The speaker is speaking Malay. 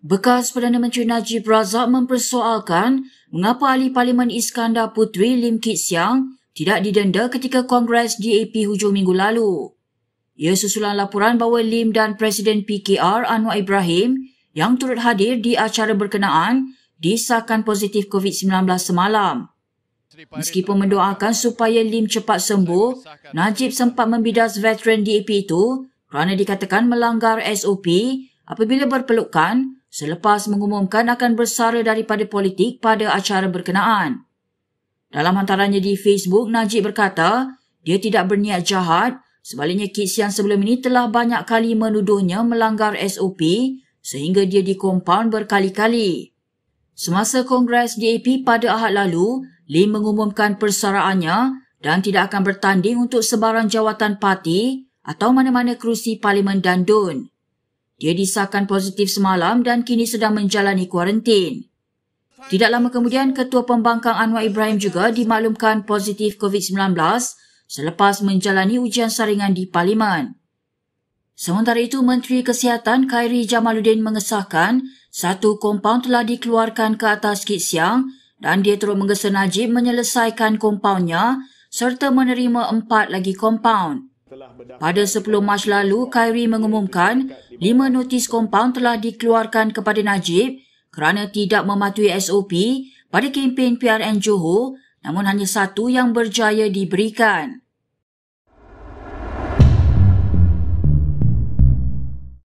Bekas Perdana Menteri Najib Razak mempersoalkan mengapa ahli Parlimen Iskandar Putri Lim Kit Siang tidak didenda ketika Kongres DAP hujung minggu lalu. Ia susulan laporan bahawa Lim dan Presiden PKR Anwar Ibrahim yang turut hadir di acara berkenaan disahkan positif COVID-19 semalam. Meskipun mendoakan supaya Lim cepat sembuh, Najib sempat membidas veteran DAP itu kerana dikatakan melanggar SOP apabila berpelukan selepas mengumumkan akan bersara daripada politik pada acara berkenaan. Dalam hantarannya di Facebook, Najib berkata dia tidak berniat jahat sebaliknya Kitsian sebelum ini telah banyak kali menuduhnya melanggar SOP sehingga dia dikompaun berkali-kali. Semasa Kongres DAP pada Ahad lalu, Lim mengumumkan persaraannya dan tidak akan bertanding untuk sebarang jawatan parti atau mana-mana kerusi Parlimen dan DUN. Dia disahkan positif semalam dan kini sedang menjalani kuarantin. Tidak lama kemudian, Ketua Pembangkang Anwar Ibrahim juga dimaklumkan positif COVID-19 selepas menjalani ujian saringan di Parlimen. Sementara itu, Menteri Kesihatan Khairi Jamaluddin mengesahkan satu kompaun telah dikeluarkan ke atas kit siang dan dia terus menggesa Najib menyelesaikan kompaunnya serta menerima empat lagi kompaun. Pada 10 Mac lalu, Khairi mengumumkan lima notis kompaun telah dikeluarkan kepada Najib kerana tidak mematuhi SOP pada kempen PRN Johor namun hanya satu yang berjaya diberikan.